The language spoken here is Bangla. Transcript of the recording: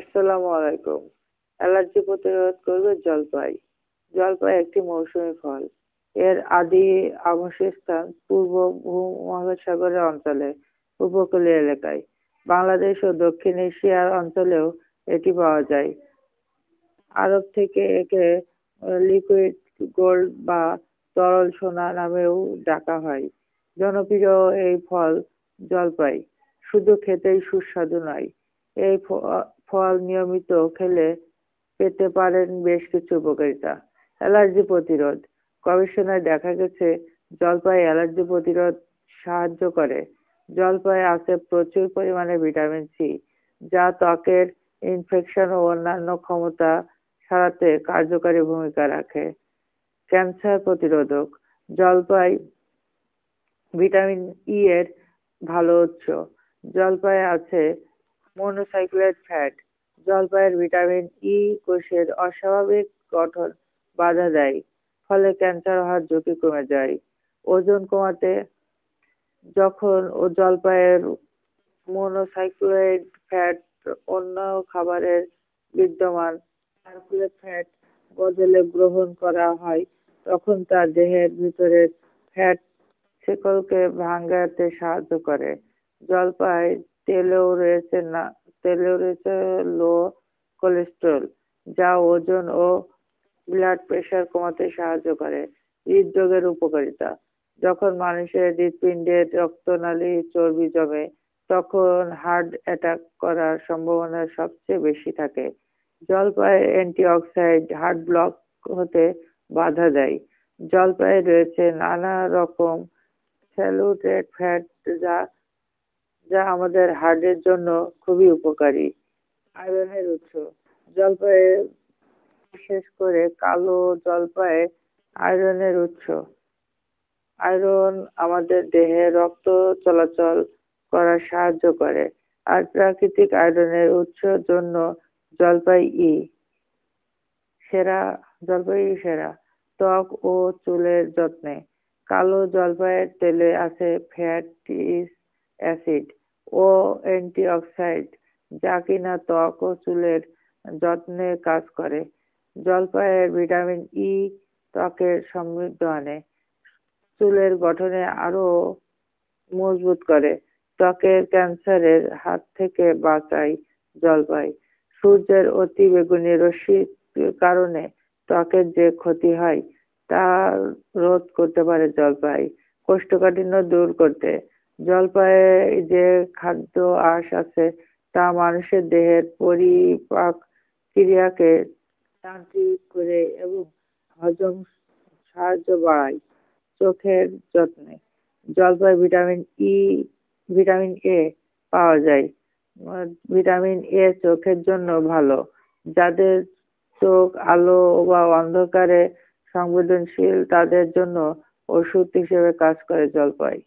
আসসালামু আলাইকুম অ্যালার্জি প্রতিরোধ করবে জলপাই জলপাই একটি মৌসুমী ফল এর আদি আবাসস্থান পূর্ব ভূমহাসাগরের অঞ্চলে উপকূলীয় এলাকায় বাংলাদেশ ও দক্ষিণ এশিয়ার অঞ্চলেও এটি পাওয়া যায় আরব থেকে একে লিকুইড গোল্ড বা তরল সোনা নামেও ডাকা হয় জনপ্রিয় এই ফল জলপাই শুধু খেতেই সুস্বাদু নয় এই ফল নিয়মিত খেলে পেতে পারেন বেশ কিছু উপকারিতা অ্যালার্জি প্রতিরোধ গবেষণায় দেখা গেছে জলপাই অ্যালার্জি প্রতিরোধ সাহায্য করে জলপাই আছে প্রচুর পরিমাণে ভিটামিন সি যা ত্বকের ইনফেকশন ও অন্যান্য ক্ষমতা সারাতে কার্যকারী ভূমিকা রাখে ক্যান্সার প্রতিরোধক জলপাই ভিটামিন ই e এর ভালো উৎস জলপাই আছে মনোসাইক্লেট ফ্যাট জলপাইয়ের ভিটামিন ই e কোষের অস্বাভাবিক গঠন বাধা দেয় ফলে ক্যান্সার হওয়ার ঝুঁকি কমে যায় ওজন কমাতে যখন ও জলপাইয়ের মনোসাইক্লোয়েড ফ্যাট অন্য খাবারের বিদ্যমান সার্কুলেট ফ্যাট বদলে গ্রহণ করা হয় তখন তা দেহের ভিতরের ফ্যাট শিকলকে ভাঙাতে সাহায্য করে জলপাই তেলেও রয়েছে না তেলেও রয়েছে লো কোলেস্ট্রল যা ওজন ও ব্লাড প্রেশার কমাতে সাহায্য করে হৃদরোগের উপকারিতা যখন মানুষের হৃদপিণ্ডের রক্তনালী চর্বি জমে তখন হার্ট অ্যাটাক করার সম্ভাবনা সবচেয়ে বেশি থাকে জলপাইয়ের অ্যান্টিঅক্সাইড হার্ট ব্লক হতে বাধা দেয় জলপাইয়ে রয়েছে নানা রকম স্যালুটেড ফ্যাট যা যা আমাদের হার্টের জন্য খুবই উপকারী আয়রনের উৎস জলপাই বিশেষ করে কালো জলপাই আয়রনের উৎস আয়রন আমাদের দেহে রক্ত চলাচল করার সাহায্য করে আর প্রাকৃতিক আয়রনের উৎস জন্য জলপাই ই সেরা জলপাই সেরা ত্বক ও চুলের যত্নে কালো জলপাইয়ের তেলে আছে ফ্যাটি অ্যাসিড ও অ্যান্টিঅক্সাইড যা কিনা ত্বক ও চুলের যত্নে কাজ করে জলপাইয়ের ভিটামিন ই e ত্বকের সমৃদ্ধ আনে চুলের গঠনে আরো মজবুত করে ত্বকের ক্যান্সারের হাত থেকে বাঁচায় জলপাই সূর্যের অতি বেগুনি রশ্মির কারণে ত্বকের যে ক্ষতি হয় তা রোধ করতে পারে জলপাই কোষ্ঠকাঠিন্য দূর করতে জলপায়ে যে খাদ্য আঁশ আছে তা মানুষের দেহের পরিপাক ক্রিয়াকে তান্ত্রিক করে এবং হজম সাহায্য বাড়ায় চোখের যত্নে জলপাই vitamin E e, vitamin A পাওয়া যায় ভিটামিন এ চোখের জন্য ভালো যাদের চোখ আলো বা অন্ধকারে সংবেদনশীল তাদের জন্য ওষুধ হিসেবে কাজ করে জলপাই